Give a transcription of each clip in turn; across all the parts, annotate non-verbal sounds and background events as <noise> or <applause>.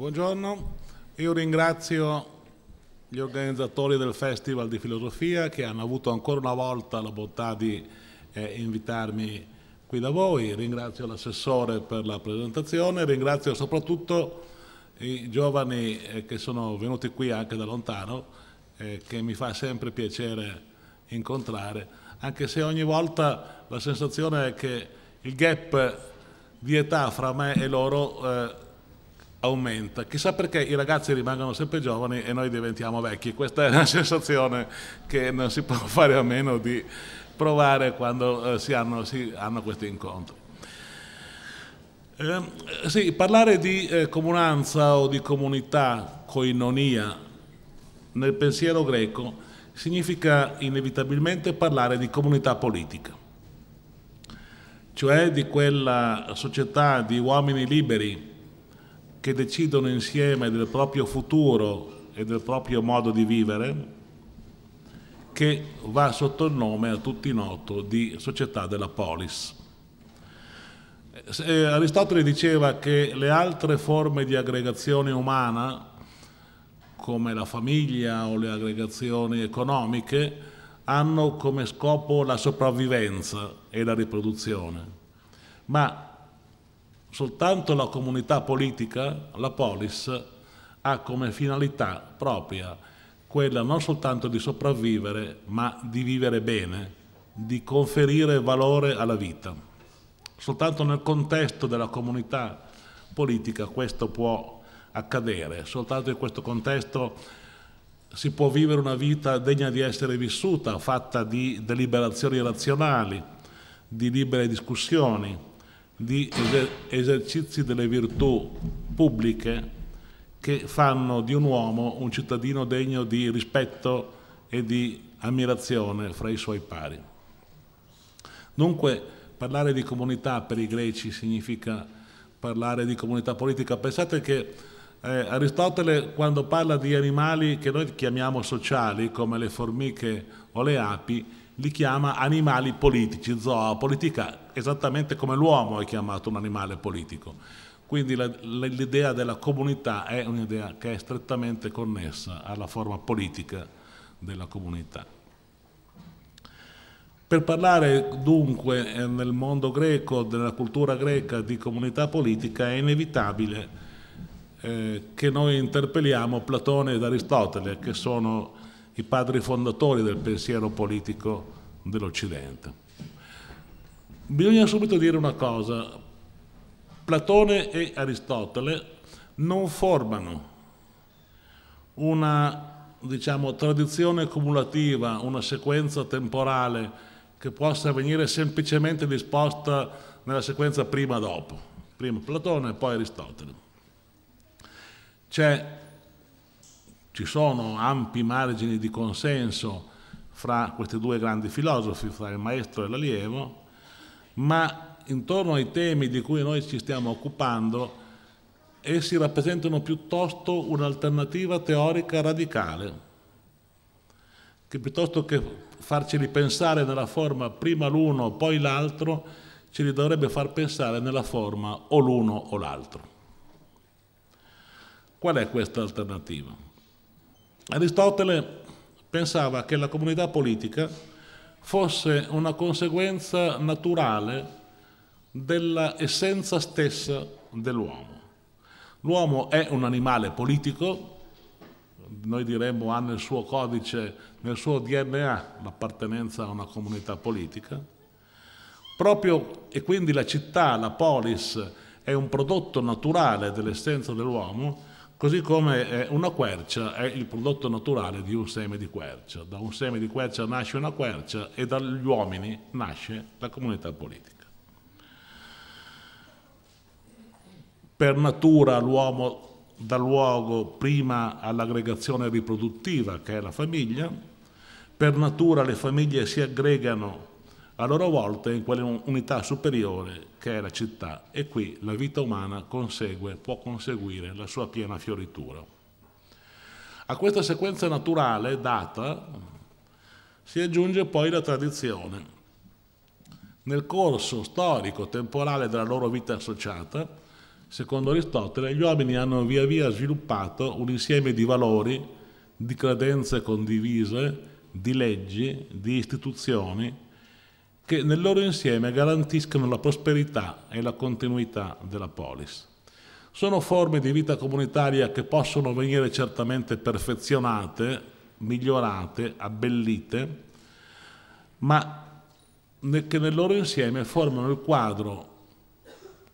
Buongiorno, io ringrazio gli organizzatori del Festival di Filosofia che hanno avuto ancora una volta la bontà di eh, invitarmi qui da voi, ringrazio l'assessore per la presentazione, ringrazio soprattutto i giovani eh, che sono venuti qui anche da lontano, eh, che mi fa sempre piacere incontrare, anche se ogni volta la sensazione è che il gap di età fra me e loro eh, aumenta. Chissà perché i ragazzi rimangono sempre giovani e noi diventiamo vecchi. Questa è una <laughs> sensazione che non si può <laughs> fare a meno di provare quando eh, si, hanno, si, hanno, questi incontri. Ehm, eh, sì, parlare di eh, comunanza o di comunità, coinonia, nel pensiero greco significa inevitabilmente parlare di comunità politica, cioè di quella società di uomini liberi che decidono insieme del proprio futuro e del proprio modo di vivere, che va sotto il nome a tutti noto di Società della Polis. Eh, Aristotele diceva che le altre forme di aggregazione umana, come la famiglia o le aggregazioni economiche, hanno come scopo la sopravvivenza e la riproduzione, ma Soltanto la comunità politica, la polis, ha come finalità propria quella non soltanto di sopravvivere, ma di vivere bene, di conferire valore alla vita. Soltanto nel contesto della comunità politica questo può accadere, soltanto in questo contesto si può vivere una vita degna di essere vissuta, fatta di deliberazioni razionali, di libere discussioni, di esercizi delle virtù pubbliche che fanno di un uomo un cittadino degno di rispetto e di ammirazione fra i suoi pari. Dunque parlare di comunità per i greci significa parlare di comunità politica. Pensate che eh, Aristotele quando parla di animali che noi chiamiamo sociali come le formiche o le api, li chiama animali politici, zoopolitica, esattamente come l'uomo è chiamato un animale politico. Quindi l'idea della comunità è un'idea che è strettamente connessa alla forma politica della comunità. Per parlare dunque eh, nel mondo greco, nella cultura greca di comunità politica, è inevitabile eh, che noi interpelliamo Platone ed Aristotele, che sono i padri fondatori del pensiero politico dell'Occidente. Bisogna subito dire una cosa, Platone e Aristotele non formano una diciamo, tradizione cumulativa, una sequenza temporale che possa venire semplicemente disposta nella sequenza prima-dopo, prima Platone e poi Aristotele. C'è ci sono ampi margini di consenso fra questi due grandi filosofi, fra il maestro e l'allievo, ma intorno ai temi di cui noi ci stiamo occupando, essi rappresentano piuttosto un'alternativa teorica radicale, che piuttosto che farceli pensare nella forma prima l'uno, poi l'altro, ce li dovrebbe far pensare nella forma o l'uno o l'altro. Qual è questa alternativa? Aristotele pensava che la comunità politica fosse una conseguenza naturale della essenza stessa dell'uomo. L'uomo è un animale politico, noi diremmo ha nel suo codice, nel suo DNA l'appartenenza a una comunità politica, proprio e quindi la città, la polis, è un prodotto naturale dell'essenza dell'uomo Così come eh, una quercia è il prodotto naturale di un seme di quercia. Da un seme di quercia nasce una quercia e dagli uomini nasce la comunità politica. Per natura l'uomo dà luogo prima all'aggregazione riproduttiva che è la famiglia, per natura le famiglie si aggregano a loro volta in quell'unità superiore che è la città e qui la vita umana consegue, può conseguire la sua piena fioritura. A questa sequenza naturale data si aggiunge poi la tradizione. Nel corso storico-temporale della loro vita associata, secondo Aristotele, gli uomini hanno via via sviluppato un insieme di valori, di credenze condivise, di leggi, di istituzioni, che nel loro insieme garantiscono la prosperità e la continuità della polis. Sono forme di vita comunitaria che possono venire certamente perfezionate, migliorate, abbellite, ma che nel loro insieme formano il quadro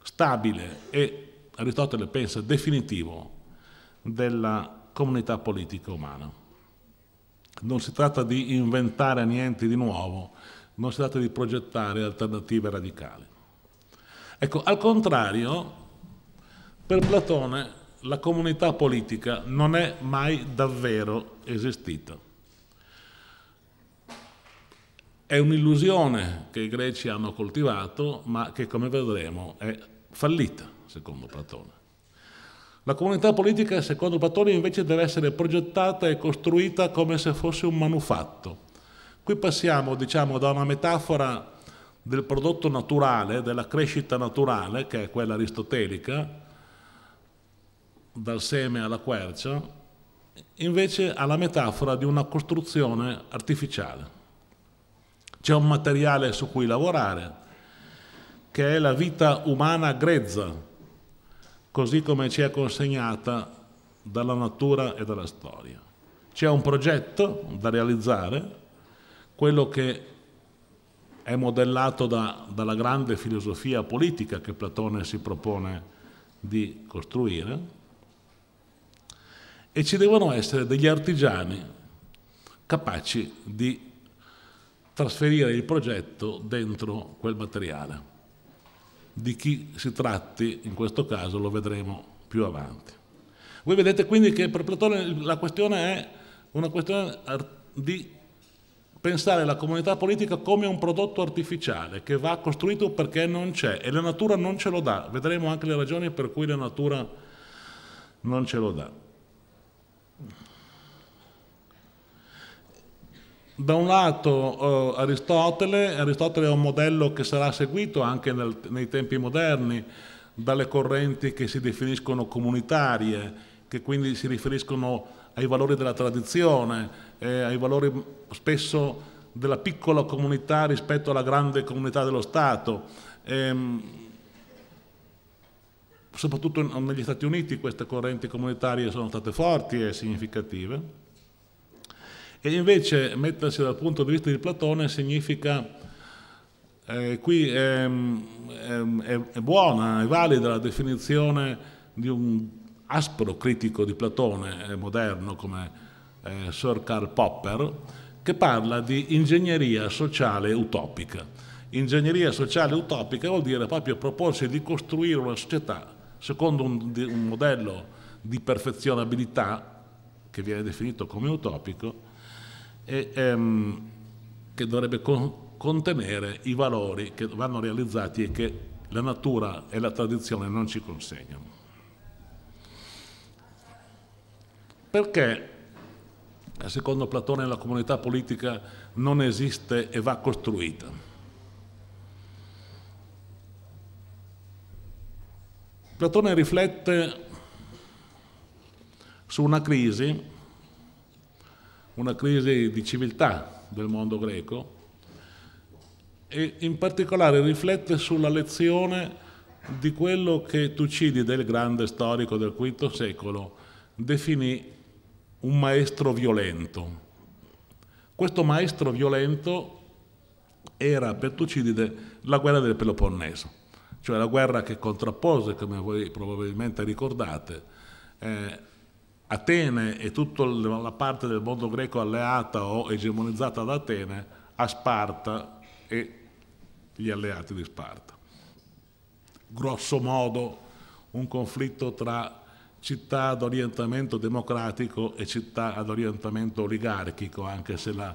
stabile e, Aristotele pensa, definitivo della comunità politica umana. Non si tratta di inventare niente di nuovo, non si tratta di progettare alternative radicali. Ecco, al contrario, per Platone la comunità politica non è mai davvero esistita. È un'illusione che i greci hanno coltivato, ma che come vedremo è fallita, secondo Platone. La comunità politica, secondo Platone, invece deve essere progettata e costruita come se fosse un manufatto, Qui passiamo diciamo, da una metafora del prodotto naturale, della crescita naturale, che è quella aristotelica, dal seme alla quercia, invece alla metafora di una costruzione artificiale. C'è un materiale su cui lavorare, che è la vita umana grezza, così come ci è consegnata dalla natura e dalla storia. C'è un progetto da realizzare quello che è modellato da, dalla grande filosofia politica che Platone si propone di costruire, e ci devono essere degli artigiani capaci di trasferire il progetto dentro quel materiale. Di chi si tratti, in questo caso, lo vedremo più avanti. Voi vedete quindi che per Platone la questione è una questione di pensare la comunità politica come un prodotto artificiale che va costruito perché non c'è e la natura non ce lo dà. Vedremo anche le ragioni per cui la natura non ce lo dà. Da un lato eh, Aristotele, Aristotele è un modello che sarà seguito anche nel, nei tempi moderni dalle correnti che si definiscono comunitarie, che quindi si riferiscono ai valori della tradizione, eh, ai valori spesso della piccola comunità rispetto alla grande comunità dello Stato. Ehm, soprattutto negli Stati Uniti queste correnti comunitarie sono state forti e significative. E invece mettersi dal punto di vista di Platone significa eh, qui è, ehm, ehm, è, è, buona, è valida la definizione di un aspro critico di Platone eh, moderno come eh, Sir Karl Popper, che parla di ingegneria sociale utopica. Ingegneria sociale utopica vuol dire proprio proporsi di costruire una società secondo un, un modello di perfezionabilità che viene definito come utopico e ehm, che dovrebbe con, contenere i valori che vanno realizzati e che la natura e la tradizione non ci consegnano. Perché eh, secondo Platone la comunità politica non esiste e va costruita. Platone riflette su una crisi, una crisi di civiltà del mondo greco e in particolare riflette sulla lezione di quello che Tucidide, il grande storico del V secolo, definì un maestro violento. Questo maestro violento era per Tucidide la guerra del Peloponneso, cioè la guerra che contrappose, come voi probabilmente ricordate, eh, Atene e tutta la parte del mondo greco alleata o egemonizzata da Atene a Sparta e gli alleati di Sparta. Grosso modo un conflitto tra città ad orientamento democratico e città ad orientamento oligarchico, anche se la,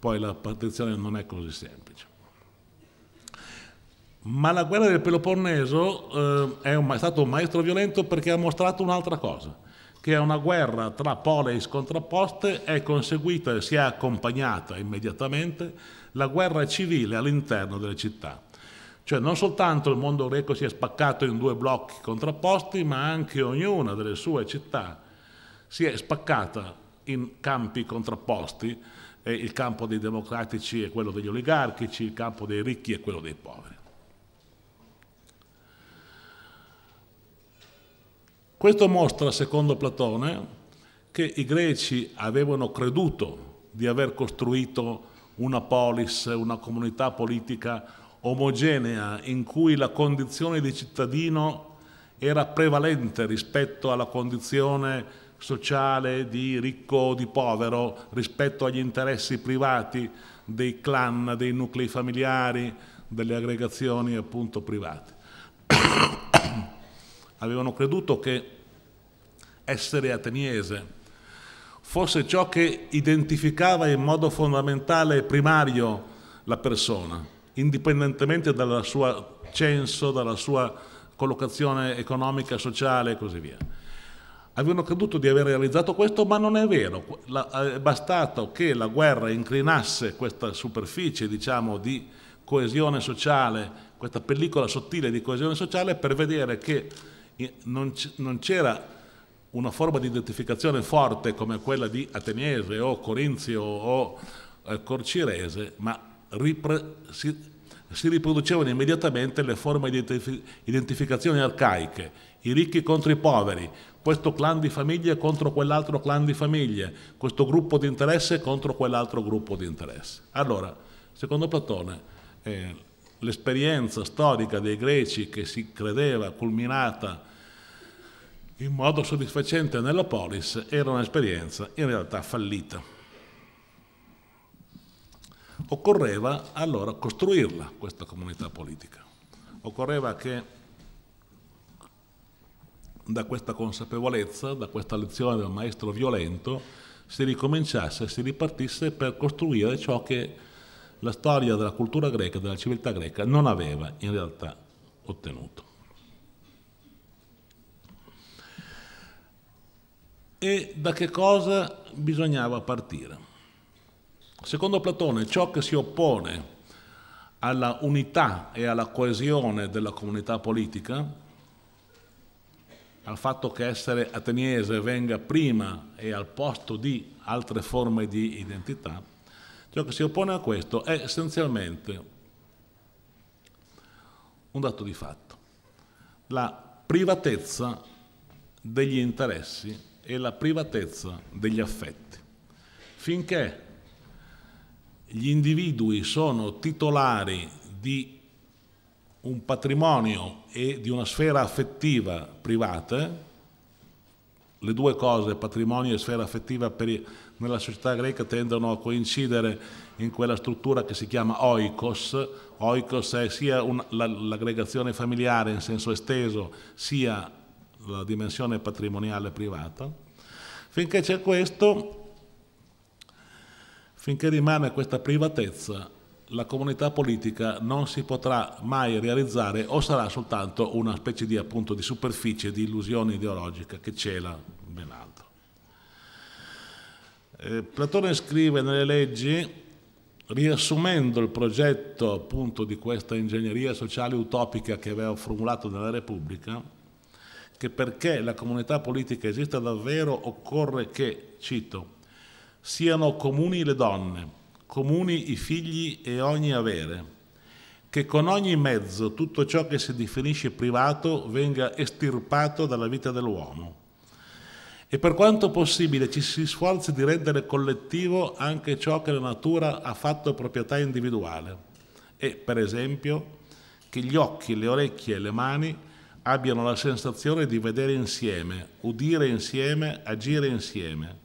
poi la partizione non è così semplice. Ma la guerra del Peloponneso eh, è, un, è stato un maestro violento perché ha mostrato un'altra cosa, che una guerra tra poleis contrapposte, è conseguita e si è accompagnata immediatamente la guerra civile all'interno delle città. Cioè non soltanto il mondo greco si è spaccato in due blocchi contrapposti, ma anche ognuna delle sue città si è spaccata in campi contrapposti, eh, il campo dei democratici e quello degli oligarchici, il campo dei ricchi e quello dei poveri. Questo mostra, secondo Platone, che i greci avevano creduto di aver costruito una polis, una comunità politica omogenea in cui la condizione di cittadino era prevalente rispetto alla condizione sociale di ricco o di povero, rispetto agli interessi privati dei clan, dei nuclei familiari, delle aggregazioni appunto private. <coughs> Avevano creduto che essere ateniese fosse ciò che identificava in modo fondamentale e primario la persona indipendentemente dal suo censo, dalla sua collocazione economica, sociale e così via. Avevano creduto di aver realizzato questo, ma non è vero. è bastato che la guerra inclinasse questa superficie diciamo, di coesione sociale, questa pellicola sottile di coesione sociale, per vedere che non c'era una forma di identificazione forte come quella di ateniese o corinzio o eh, corcirese, ma si, si, riproducevano immediatamente le forme di identificazione arcaiche, i ricchi contro i poveri, questo clan di famiglie contro quell'altro clan di famiglie, questo gruppo di interesse contro quell'altro gruppo di interesse. Allora, secondo Platone, eh, l'esperienza storica dei greci che si credeva culminata in modo soddisfacente nella polis era un'esperienza in realtà fallita occorreva allora costruirla questa comunità politica, occorreva che da questa consapevolezza, da questa lezione del maestro violento, si ricominciasse, si ripartisse per costruire ciò che la storia della cultura greca, della civiltà greca, non aveva in realtà ottenuto. E da che cosa bisognava partire? Secondo Platone ciò che si oppone alla unità e alla coesione della comunità politica, al fatto che essere ateniese venga prima e al posto di altre forme di identità, ciò che si oppone a questo è essenzialmente un dato di fatto, la privatezza degli interessi e la privatezza degli affetti. Finché gli individui sono titolari di un patrimonio e di una sfera affettiva privata, le due cose, patrimonio e sfera affettiva, per, nella società greca tendono a coincidere in quella struttura che si chiama oikos. Oikos è sia l'aggregazione familiare in senso esteso, sia la dimensione patrimoniale privata. Finché c'è questo, Finché rimane questa privatezza, la comunità politica non si potrà mai realizzare o sarà soltanto una specie di, appunto, di superficie di illusione ideologica che cela ben altro. Eh, Platone scrive nelle leggi riassumendo il progetto appunto di questa ingegneria sociale utopica che aveva formulato nella Repubblica, che perché la comunità politica esista davvero occorre che, cito, siano comuni le donne, comuni i figli e ogni avere, che con ogni mezzo tutto ciò che si definisce privato venga estirpato dalla vita dell'uomo. E per quanto possibile ci si sforzi di rendere collettivo anche ciò che la natura ha fatto proprietà individuale e, per esempio, che gli occhi, le orecchie e le mani abbiano la sensazione di vedere insieme, udire insieme, agire insieme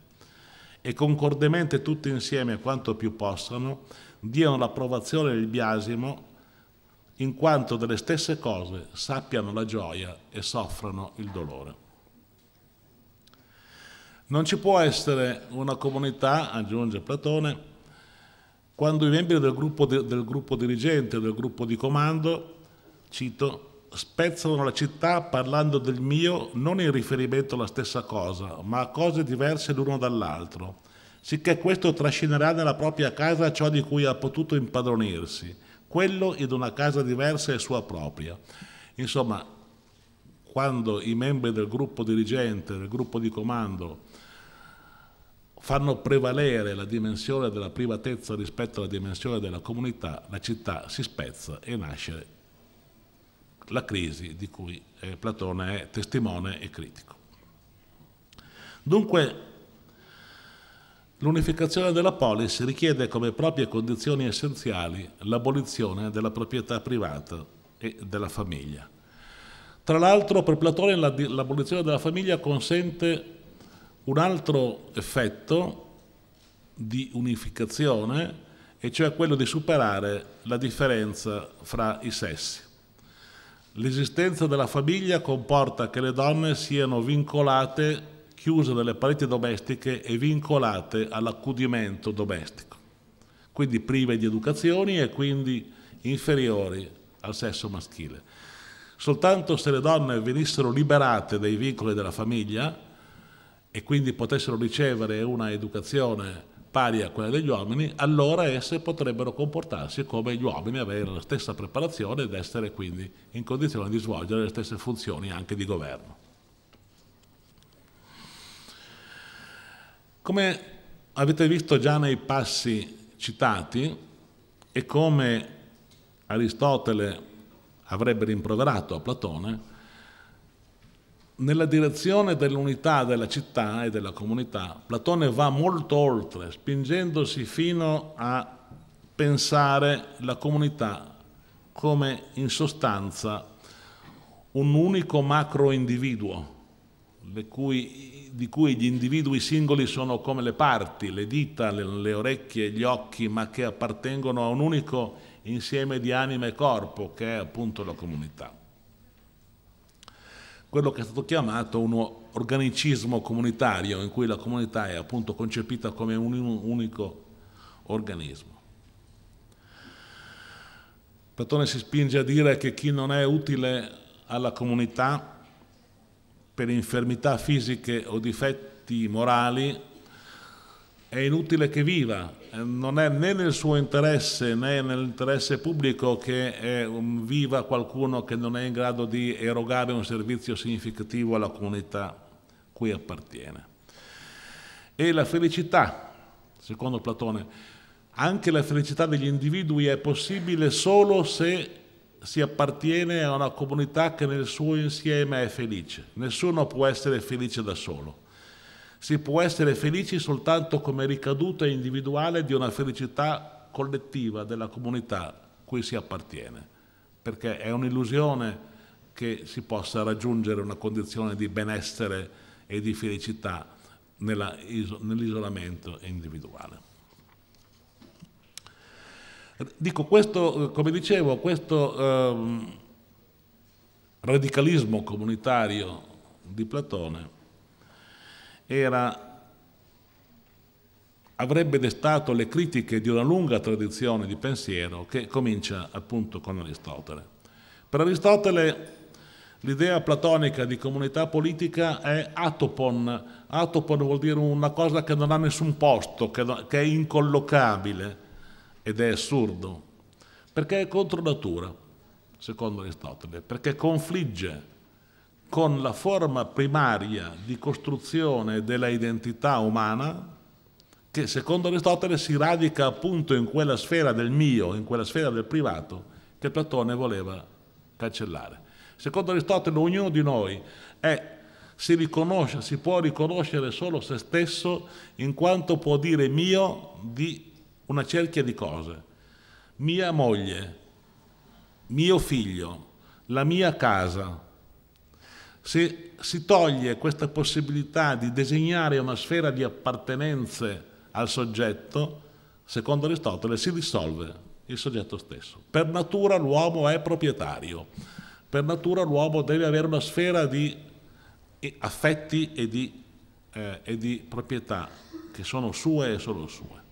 e concordemente tutti insieme quanto più possano diano l'approvazione e il biasimo in quanto delle stesse cose sappiano la gioia e soffrano il dolore. Non ci può essere una comunità, aggiunge Platone, quando i membri del gruppo, di, del gruppo dirigente, del gruppo di comando, cito, spezzano la città parlando del mio non in riferimento alla stessa cosa, ma a cose diverse l'uno dall'altro, sicché questo trascinerà nella propria casa ciò di cui ha potuto impadronirsi, quello in una casa diversa e sua propria. Insomma, quando i membri del gruppo dirigente, del gruppo di comando, fanno prevalere la dimensione della privatezza rispetto alla dimensione della comunità, la città si spezza e nasce la crisi di cui eh, Platone è testimone e critico. Dunque, l'unificazione della polis richiede come proprie condizioni essenziali l'abolizione della proprietà privata e della famiglia. Tra l'altro per Platone l'abolizione della famiglia consente un altro effetto di unificazione, e cioè quello di superare la differenza fra i sessi. L'esistenza della famiglia comporta che le donne siano vincolate, chiuse nelle pareti domestiche e vincolate all'accudimento domestico, quindi prive di educazioni e quindi inferiori al sesso maschile. Soltanto se le donne venissero liberate dai vincoli della famiglia e quindi potessero ricevere una educazione pari a quella degli uomini, allora esse potrebbero comportarsi come gli uomini, avere la stessa preparazione ed essere quindi in condizione di svolgere le stesse funzioni anche di governo. Come avete visto già nei passi citati e come Aristotele avrebbe rimproverato a Platone, nella direzione dell'unità della città e della comunità, Platone va molto oltre, spingendosi fino a pensare la comunità come in sostanza un unico macro individuo, cui, di cui gli individui singoli sono come le parti, le dita, le, le orecchie, gli occhi, ma che appartengono a un unico insieme di anima e corpo, che è appunto la comunità quello che è stato chiamato un organicismo comunitario, in cui la comunità è appunto concepita come un unico organismo. Platone si spinge a dire che chi non è utile alla comunità per infermità fisiche o difetti morali è inutile che viva, eh, non è né nel suo interesse né nell'interesse pubblico che eh, viva qualcuno che non è in grado di erogare un servizio significativo alla comunità cui appartiene. E la felicità, secondo Platone, anche la felicità degli individui è possibile solo se si appartiene a una comunità che nel suo insieme è felice. Nessuno può essere felice da solo si può essere felici soltanto come ricaduta individuale di una felicità collettiva della comunità cui si appartiene, perché è un'illusione che si possa raggiungere una condizione di benessere e di felicità nell'isolamento individuale. Dico questo, come dicevo, questo ehm, radicalismo comunitario di Platone era, avrebbe destato le critiche di una lunga tradizione di pensiero che comincia appunto con Aristotele. Per Aristotele l'idea platonica di comunità politica è atopon. Atopon vuol dire una cosa che non ha nessun posto, che, è incollocabile ed è assurdo, perché è contro natura, secondo Aristotele, perché confligge con la forma primaria di costruzione della identità umana che secondo Aristotele si radica appunto in quella sfera del mio, in quella sfera del privato che Platone voleva cancellare. Secondo Aristotele ognuno di noi è si riconosce, si può riconoscere solo se stesso in quanto può dire mio di una cerchia di cose. Mia moglie, mio figlio, la mia casa, se si toglie questa possibilità di disegnare una sfera di appartenenze al soggetto, secondo Aristotele si dissolve il soggetto stesso. Per natura l'uomo è proprietario, per natura l'uomo deve avere una sfera di eh, affetti e di, eh, e di proprietà che sono sue e solo sue.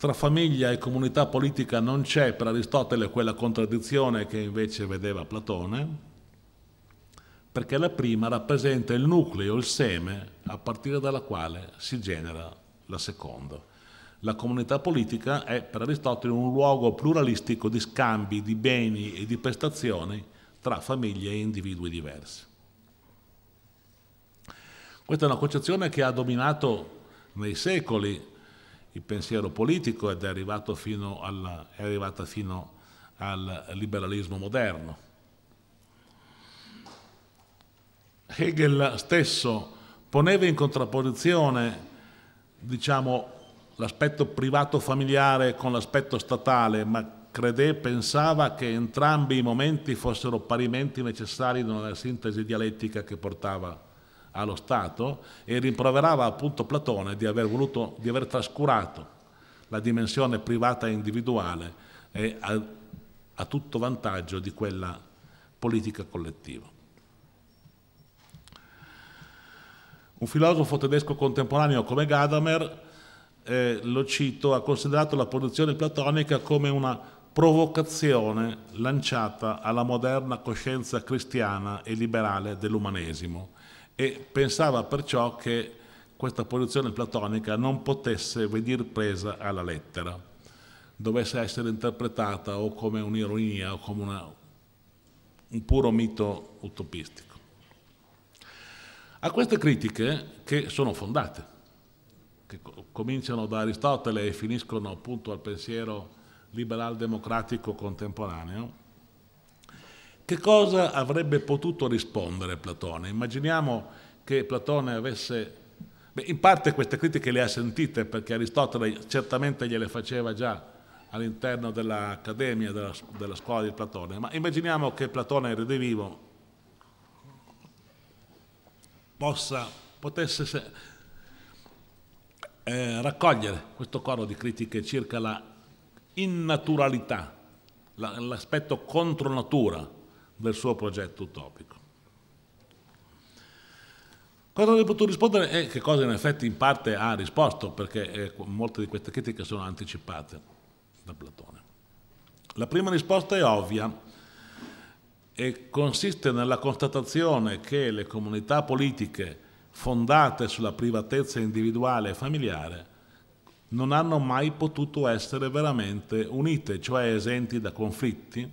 Tra famiglia e comunità politica non c'è per Aristotele quella contraddizione che invece vedeva Platone, perché la prima rappresenta il nucleo, il seme, a partire dalla quale si genera la seconda. La comunità politica è per Aristotele un luogo pluralistico di scambi di beni e di prestazioni tra famiglie e individui diversi. Questa è una concezione che ha dominato nei secoli il pensiero politico ed è, arrivato fino alla, è arrivata fino al liberalismo moderno. Hegel stesso poneva in contrapposizione diciamo, l'aspetto privato familiare con l'aspetto statale, ma Credè pensava che entrambi i momenti fossero parimenti necessari in una sintesi dialettica che portava a allo Stato e rimproverava appunto Platone di aver, voluto, di aver trascurato la dimensione privata e individuale eh, a, a tutto vantaggio di quella politica collettiva. Un filosofo tedesco contemporaneo come Gadamer, eh, lo cito, ha considerato la produzione platonica come una provocazione lanciata alla moderna coscienza cristiana e liberale dell'umanesimo, e pensava perciò che questa posizione platonica non potesse venir presa alla lettera, dovesse essere interpretata o come un'ironia o come una, un puro mito utopistico. A queste critiche, che sono fondate, che cominciano da Aristotele e finiscono appunto al pensiero liberal democratico contemporaneo, che cosa avrebbe potuto rispondere Platone? Immaginiamo che Platone avesse... Beh, in parte queste critiche le ha sentite perché Aristotele certamente gliele faceva già all'interno dell'Accademia, della, della scuola di Platone, ma immaginiamo che Platone redivivo possa, potesse se, eh, raccogliere questo coro di critiche circa la innaturalità, l'aspetto contro natura del suo progetto utopico. Cosa avrei potuto rispondere e eh, che cosa in effetti in parte ha risposto, perché eh, molte di queste critiche sono anticipate da Platone. La prima risposta è ovvia e consiste nella constatazione che le comunità politiche fondate sulla privatezza individuale e familiare non hanno mai potuto essere veramente unite, cioè esenti da conflitti,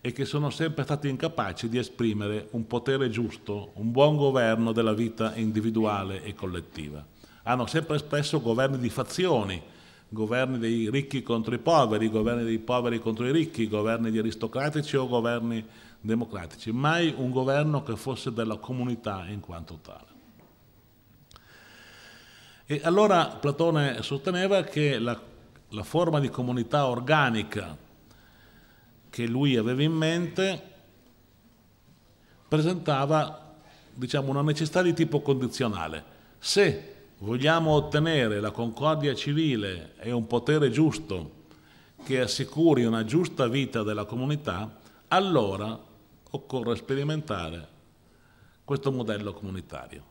e che sono sempre stati incapaci di esprimere un potere giusto, un buon governo della vita individuale e collettiva. Hanno sempre espresso governi di fazioni, governi dei ricchi contro i poveri, governi dei poveri contro i ricchi, governi di aristocratici o governi democratici, mai un governo che fosse della comunità in quanto tale. E allora Platone sosteneva che la, la forma di comunità organica che lui aveva in mente presentava diciamo, una necessità di tipo condizionale. Se vogliamo ottenere la concordia civile e un potere giusto che assicuri una giusta vita della comunità, allora occorre sperimentare questo modello comunitario.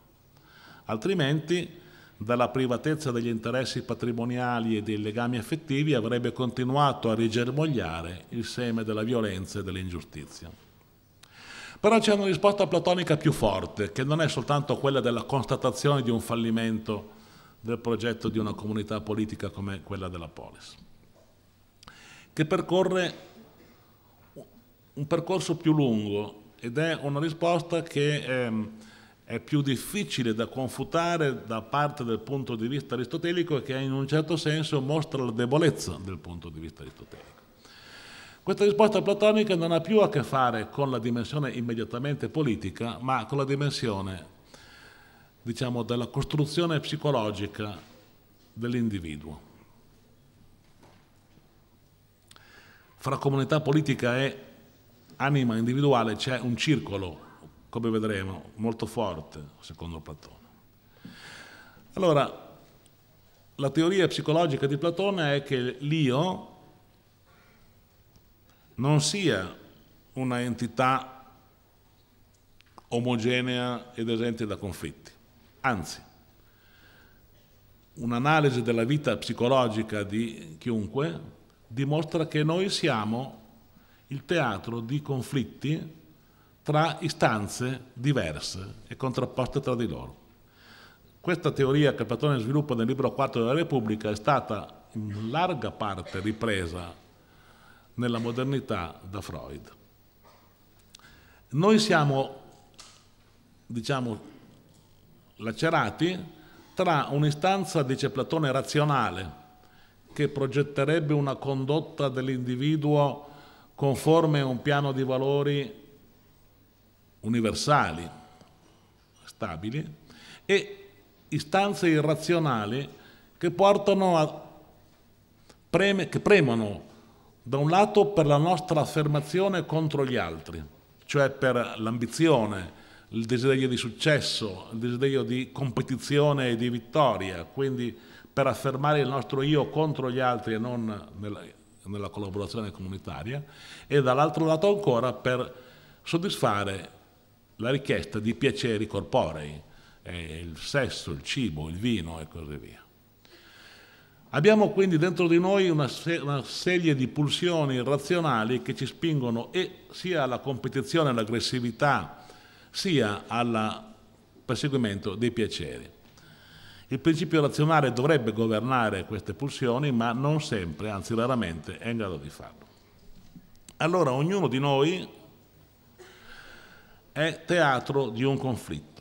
Altrimenti dalla privatezza degli interessi patrimoniali e dei legami affettivi avrebbe continuato a rigermogliare il seme della violenza e dell'ingiustizia. Però c'è una risposta platonica più forte, che non è soltanto quella della constatazione di un fallimento del progetto di una comunità politica come quella della Polis, che percorre un percorso più lungo ed è una risposta che... Ehm, è più difficile da confutare da parte del punto di vista aristotelico e che in un certo senso mostra la debolezza del punto di vista aristotelico. Questa risposta platonica non ha più a che fare con la dimensione immediatamente politica, ma con la dimensione, diciamo, della costruzione psicologica dell'individuo. Fra comunità politica e anima individuale c'è un circolo come vedremo, molto forte, secondo Platone. Allora, la teoria psicologica di Platone è che l'io non sia una entità omogenea ed esente da conflitti. Anzi, un'analisi della vita psicologica di chiunque dimostra che noi siamo il teatro di conflitti tra istanze diverse e contrapposte tra di loro. Questa teoria che Platone sviluppa nel libro 4 della Repubblica è stata in larga parte ripresa nella modernità da Freud. Noi siamo, diciamo, lacerati tra un'istanza, dice Platone, razionale, che progetterebbe una condotta dell'individuo conforme a un piano di valori universali, stabili, e istanze irrazionali che portano a preme, che premono da un lato per la nostra affermazione contro gli altri, cioè per l'ambizione, il desiderio di successo, il desiderio di competizione e di vittoria, quindi per affermare il nostro io contro gli altri e non nella, nella collaborazione comunitaria, e dall'altro lato ancora per soddisfare la richiesta di piaceri corporei, eh, il sesso, il cibo, il vino e così via. Abbiamo quindi dentro di noi una, se una serie di pulsioni razionali che ci spingono e sia alla competizione, all'aggressività, sia al perseguimento dei piaceri. Il principio razionale dovrebbe governare queste pulsioni, ma non sempre, anzi raramente, è in grado di farlo. Allora ognuno di noi è teatro di un conflitto.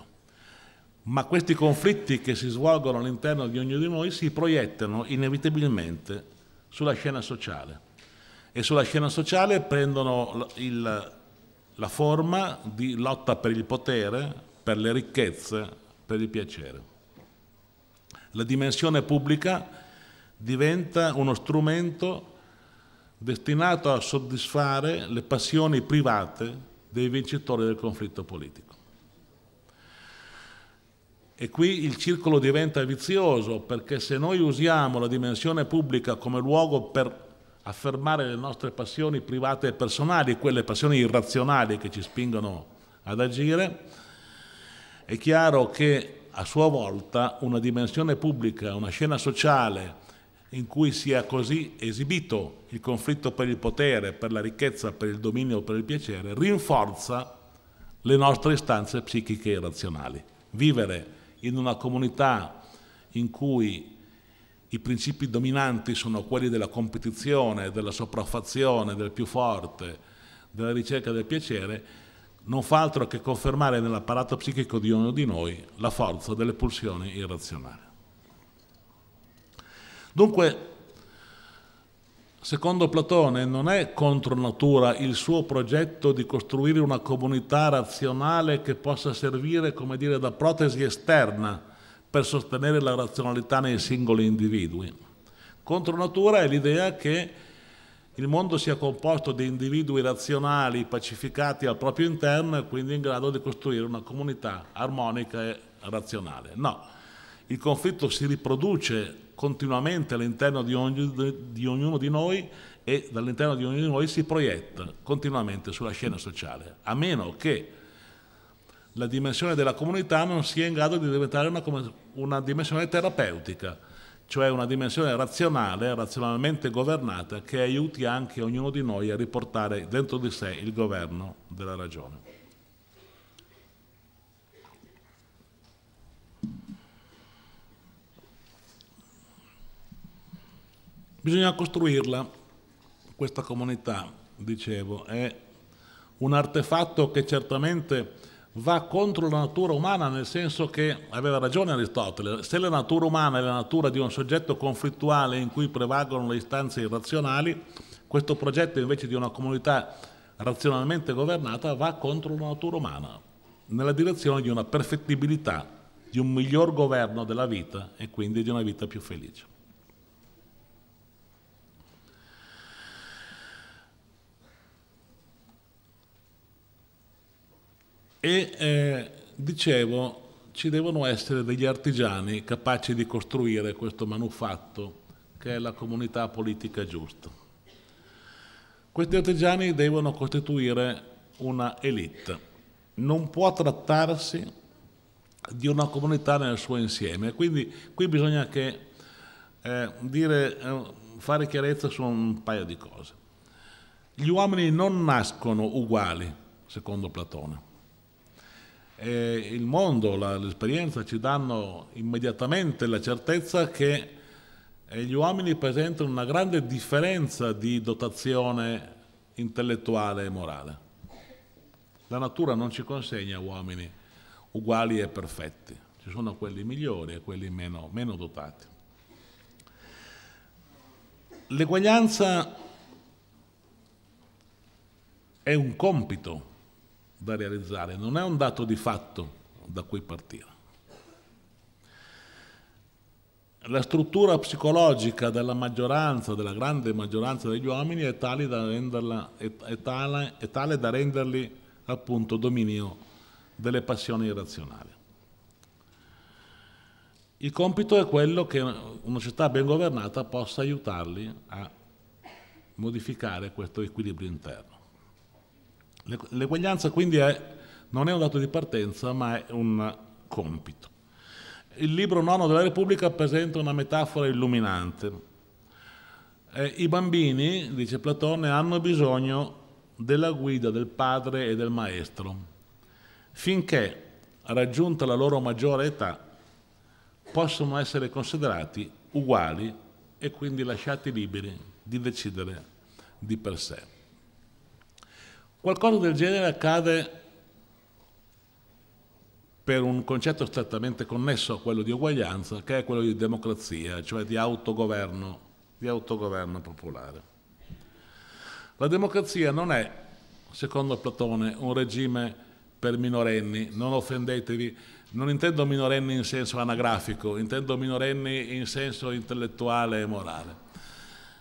Ma questi conflitti che si svolgono all'interno di ognuno di noi si proiettano inevitabilmente sulla scena sociale e sulla scena sociale prendono il, la forma di lotta per il potere, per le ricchezze, per il piacere. La dimensione pubblica diventa uno strumento destinato a soddisfare le passioni private dei vincitori del conflitto politico. E qui il circolo diventa vizioso perché se noi usiamo la dimensione pubblica come luogo per affermare le nostre passioni private e personali, quelle passioni irrazionali che ci spingono ad agire, è chiaro che a sua volta una dimensione pubblica, una scena sociale, in cui sia così esibito il conflitto per il potere, per la ricchezza, per il dominio, per il piacere, rinforza le nostre istanze psichiche e razionali. Vivere in una comunità in cui i principi dominanti sono quelli della competizione, della sopraffazione, del più forte, della ricerca del piacere, non fa altro che confermare nell'apparato psichico di ognuno di noi la forza delle pulsioni irrazionali. Dunque, secondo Platone, non è contro natura il suo progetto di costruire una comunità razionale che possa servire, come dire, da protesi esterna per sostenere la razionalità nei singoli individui. Contro natura è l'idea che il mondo sia composto di individui razionali, pacificati al proprio interno e quindi in grado di costruire una comunità armonica e razionale. No, il conflitto si riproduce continuamente all'interno di, ogni, di ognuno di noi e dall'interno di ognuno di noi si proietta continuamente sulla scena sociale, a meno che la dimensione della comunità non sia in grado di diventare una, una dimensione terapeutica, cioè una dimensione razionale, razionalmente governata, che aiuti anche ognuno di noi a riportare dentro di sé il governo della ragione. Bisogna costruirla, questa comunità, dicevo, è un artefatto che certamente va contro la natura umana, nel senso che aveva ragione Aristotele, se la natura umana è la natura di un soggetto conflittuale in cui prevalgono le istanze irrazionali, questo progetto invece di una comunità razionalmente governata va contro la natura umana, nella direzione di una perfettibilità, di un miglior governo della vita e quindi di una vita più felice. E eh, dicevo, ci devono essere degli artigiani capaci di costruire questo manufatto che è la comunità politica giusta. Questi artigiani devono costituire una elite. Non può trattarsi di una comunità nel suo insieme. Quindi qui bisogna che, eh, dire, eh, fare chiarezza su un paio di cose. Gli uomini non nascono uguali, secondo Platone eh, il mondo, l'esperienza ci danno immediatamente la certezza che eh, gli uomini presentano una grande differenza di dotazione intellettuale e morale. La natura non ci consegna uomini uguali e perfetti, ci sono quelli migliori e quelli meno, meno dotati. L'eguaglianza è un compito da realizzare, non è un dato di fatto da cui partire. La struttura psicologica della maggioranza, della grande maggioranza degli uomini, è tale da, renderla, è, tale, è tale da renderli appunto dominio delle passioni irrazionali. Il compito è quello che una società ben governata possa aiutarli a modificare questo equilibrio interno. L'eguaglianza quindi è, non è un dato di partenza, ma è un compito. Il libro nono della Repubblica presenta una metafora illuminante. Eh, I bambini, dice Platone, hanno bisogno della guida del padre e del maestro, finché, raggiunta la loro maggiore età, possono essere considerati uguali e quindi lasciati liberi di decidere di per sé. Qualcosa del genere accade per un concetto strettamente connesso a quello di uguaglianza, che è quello di democrazia, cioè di autogoverno, di autogoverno popolare. La democrazia non è, secondo Platone, un regime per minorenni, non offendetevi, non intendo minorenni in senso anagrafico, intendo minorenni in senso intellettuale e morale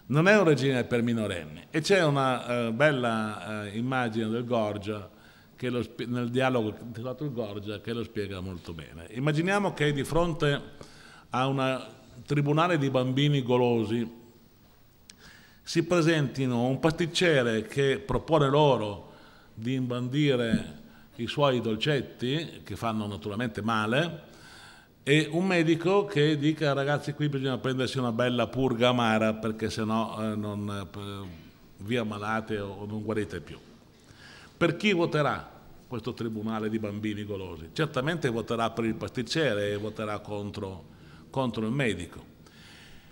non è un regime per minorenni. E c'è una eh, bella eh, immagine del Gorgia, lo, nel dialogo intitolato il Gorgia, che lo spiega molto bene. Immaginiamo che di fronte a un tribunale di bambini golosi si presentino un pasticcere che propone loro di imbandire i suoi dolcetti, che fanno naturalmente male, e un medico che dica ragazzi qui bisogna prendersi una bella purga amara perché sennò eh, non, eh, vi ammalate o non guarite più. Per chi voterà questo tribunale di bambini golosi? Certamente voterà per il pasticcere e voterà contro, contro il medico.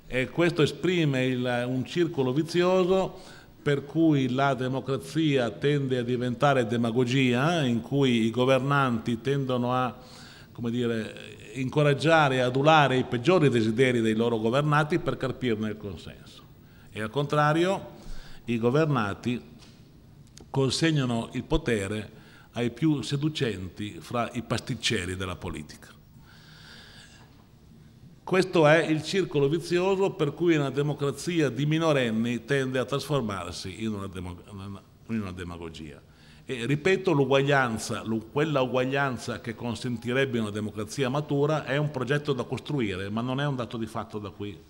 E questo esprime il, un circolo vizioso per cui la democrazia tende a diventare demagogia, in cui i governanti tendono a come dire, incoraggiare e adulare i peggiori desideri dei loro governati per carpirne il consenso. E al contrario, i governati consegnano il potere ai più seducenti fra i pasticceri della politica. Questo è il circolo vizioso per cui una democrazia di minorenni tende a trasformarsi in una, demog in una demagogia. E ripeto, quella uguaglianza che consentirebbe una democrazia matura è un progetto da costruire, ma non è un dato di fatto da qui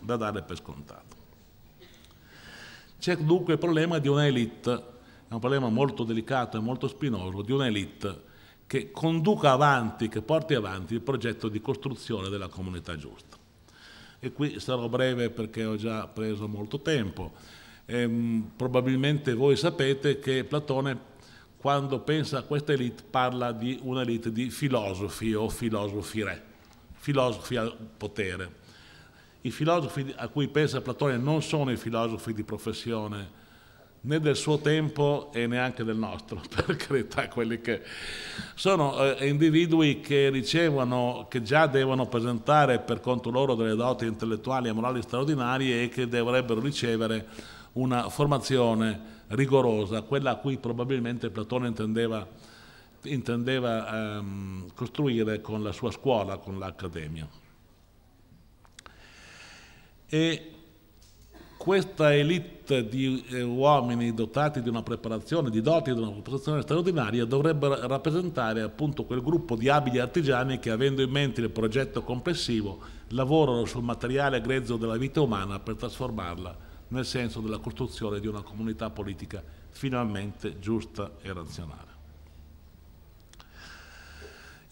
da dare per scontato. C'è dunque il problema di un'elite, è un problema molto delicato e molto spinoso, di un'elite che conduca avanti, che porti avanti il progetto di costruzione della comunità giusta. E qui sarò breve perché ho già preso molto tempo. Ehm, probabilmente voi sapete che Platone quando pensa a questa elite parla di un'elite di filosofi o filosofi re, filosofi al potere. I filosofi a cui pensa Platone non sono i filosofi di professione né del suo tempo e neanche del nostro, <laughs> per carità, quelli che sono eh, individui che ricevono, che già devono presentare per conto loro delle doti intellettuali e morali straordinarie e che dovrebbero ricevere una formazione rigorosa, quella a cui probabilmente Platone intendeva, intendeva ehm, costruire con la sua scuola, con l'accademia. E questa elite di eh, uomini dotati di una preparazione, di doti di una preparazione straordinaria, dovrebbe rappresentare appunto quel gruppo di abili artigiani che, avendo in mente il progetto complessivo, lavorano sul materiale grezzo della vita umana per trasformarla nel senso della costruzione di una comunità politica finalmente giusta e razionale.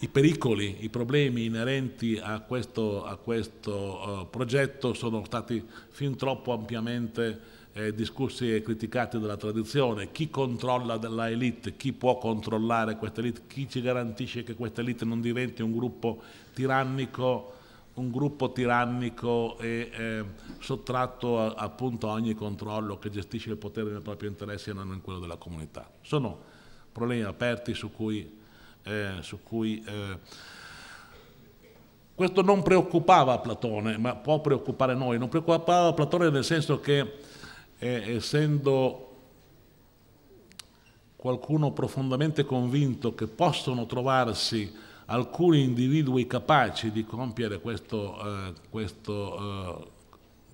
I pericoli, i problemi inerenti a questo, a questo uh, progetto sono stati fin troppo ampiamente eh, discussi e criticati dalla tradizione, chi controlla la elite, chi può controllare questa elite, chi ci garantisce che questa elite non diventi un gruppo tirannico un gruppo tirannico e eh, sottratto a, appunto a ogni controllo che gestisce il potere nei propri interessi e non in quello della comunità. Sono problemi aperti su cui, eh, su cui eh, questo non preoccupava Platone, ma può preoccupare noi, non preoccupava Platone nel senso che eh, essendo qualcuno profondamente convinto che possono trovarsi alcuni individui capaci di compiere questo, eh, questo eh,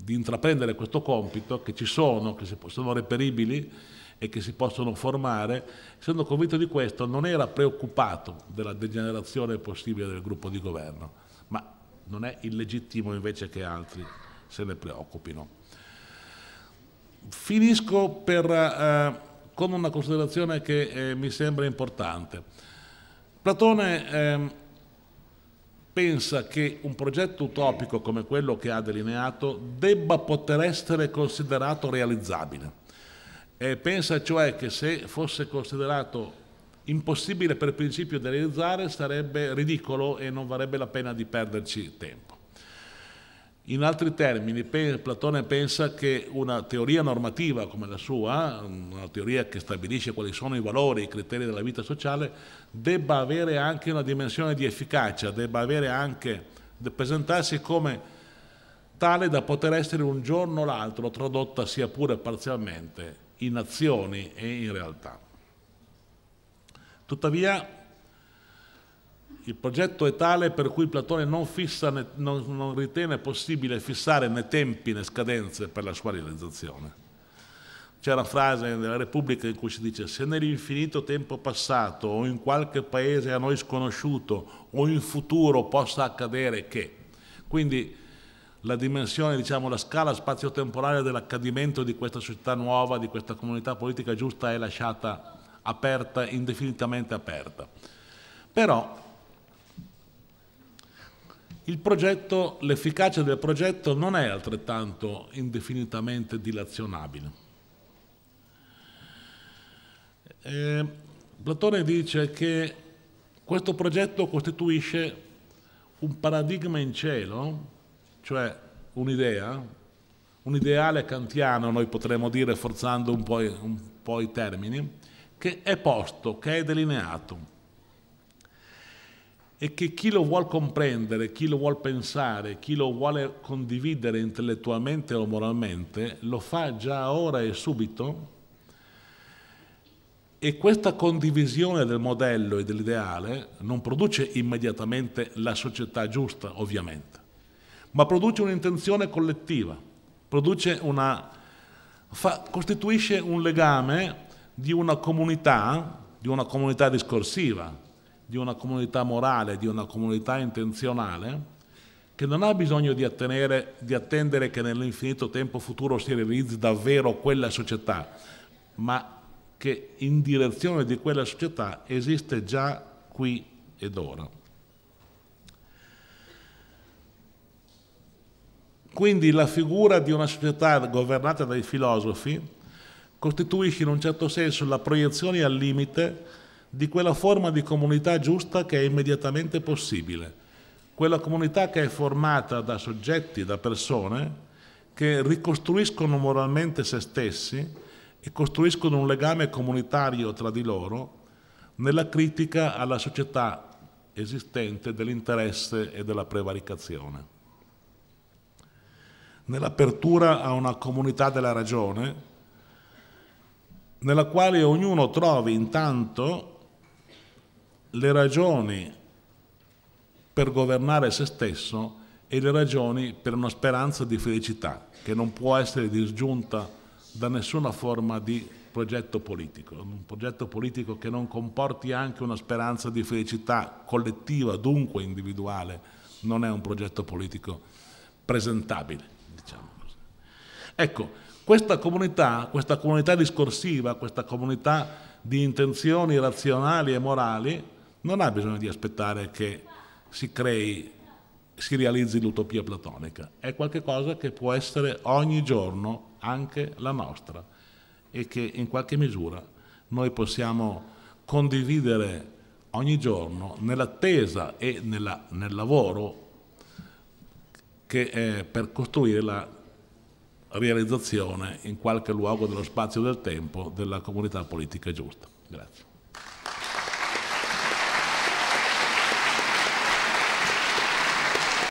di intraprendere questo compito, che ci sono, che sono reperibili e che si possono formare, essendo convinto di questo, non era preoccupato della degenerazione possibile del gruppo di governo, ma non è illegittimo invece che altri se ne preoccupino. Finisco per, eh, con una considerazione che eh, mi sembra importante. Platone eh, pensa che un progetto utopico come quello che ha delineato debba poter essere considerato realizzabile. E pensa cioè che se fosse considerato impossibile per principio da realizzare sarebbe ridicolo e non varrebbe la pena di perderci tempo. In altri termini, Platone pensa che una teoria normativa come la sua, una teoria che stabilisce quali sono i valori, i criteri della vita sociale, debba avere anche una dimensione di efficacia, debba avere anche, presentarsi come tale da poter essere un giorno o l'altro tradotta sia pure parzialmente in azioni e in realtà. Tuttavia il progetto è tale per cui Platone non, fissa, non, non ritiene possibile fissare né tempi né scadenze per la sua realizzazione. C'è una frase della Repubblica in cui si dice se nell'infinito tempo passato o in qualche paese a noi sconosciuto o in futuro possa accadere che. Quindi la dimensione, diciamo, la scala spazio-temporale dell'accadimento di questa società nuova, di questa comunità politica giusta è lasciata aperta, indefinitamente aperta. Però il progetto, l'efficacia del progetto non è altrettanto indefinitamente dilazionabile. E eh, Platone dice che questo progetto costituisce un paradigma in cielo, cioè un'idea, un ideale kantiano, noi potremmo dire forzando un po', un po' i termini, che è posto, che è delineato e che chi lo vuole comprendere, chi lo vuole pensare, chi lo vuole condividere intellettualmente o moralmente, lo fa già ora e subito. E questa condivisione del modello e dell'ideale non produce immediatamente la società giusta, ovviamente, ma produce un'intenzione collettiva, produce una, fa, costituisce un legame di una comunità, di una comunità discorsiva, di una comunità morale, di una comunità intenzionale, che non ha bisogno di, attenere, di attendere che nell'infinito tempo futuro si realizzi davvero quella società, ma che in direzione di quella società esiste già qui ed ora. Quindi la figura di una società governata dai filosofi costituisce in un certo senso la proiezione al limite di quella forma di comunità giusta che è immediatamente possibile, quella comunità che è formata da soggetti, da persone che ricostruiscono moralmente se stessi e costruiscono un legame comunitario tra di loro nella critica alla società esistente dell'interesse e della prevaricazione. Nell'apertura a una comunità della ragione, nella quale ognuno trovi intanto le ragioni per governare se stesso e le ragioni per una speranza di felicità che non può essere disgiunta da nessuna forma di progetto politico, un progetto politico che non comporti anche una speranza di felicità collettiva, dunque individuale, non è un progetto politico presentabile, diciamo così. Ecco, questa comunità, questa comunità discorsiva, questa comunità di intenzioni razionali e morali non ha bisogno di aspettare che si crei, si realizzi l'utopia platonica, è qualcosa che può essere ogni giorno anche la nostra e che in qualche misura noi possiamo condividere ogni giorno nell'attesa e nella, nel lavoro che è per costruire la realizzazione in qualche luogo dello spazio e del tempo della comunità politica giusta. Grazie.